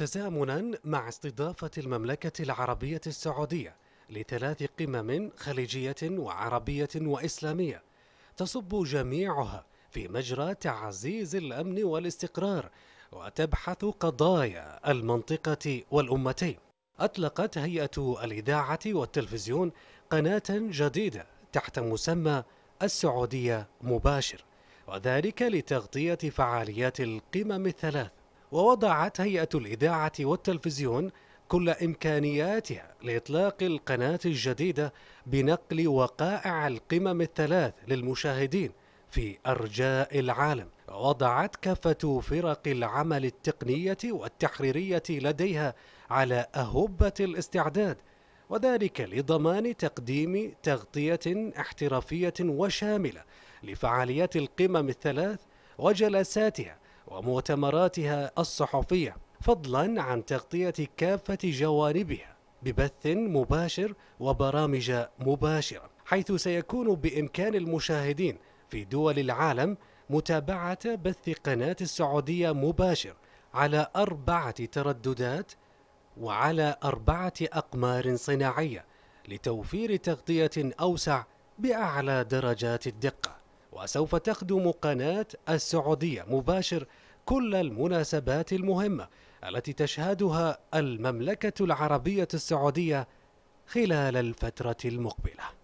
تزامنا مع استضافة المملكة العربية السعودية لثلاث قمم خليجية وعربية وإسلامية تصب جميعها في مجرى تعزيز الأمن والاستقرار وتبحث قضايا المنطقة والأمتين أطلقت هيئة الإذاعة والتلفزيون قناة جديدة تحت مسمى السعودية مباشر وذلك لتغطية فعاليات القمم الثلاث ووضعت هيئة الإذاعة والتلفزيون كل إمكانياتها لإطلاق القناة الجديدة بنقل وقائع القمم الثلاث للمشاهدين في أرجاء العالم وضعت كافة فرق العمل التقنية والتحريرية لديها على أهبة الاستعداد وذلك لضمان تقديم تغطية احترافية وشاملة لفعاليات القمم الثلاث وجلساتها ومؤتمراتها الصحفية فضلا عن تغطية كافة جوانبها ببث مباشر وبرامج مباشرة حيث سيكون بإمكان المشاهدين في دول العالم متابعة بث قناة السعودية مباشر على أربعة ترددات وعلى أربعة أقمار صناعية لتوفير تغطية أوسع بأعلى درجات الدقة وسوف تخدم قناة السعودية مباشر كل المناسبات المهمة التي تشهدها المملكة العربية السعودية خلال الفترة المقبلة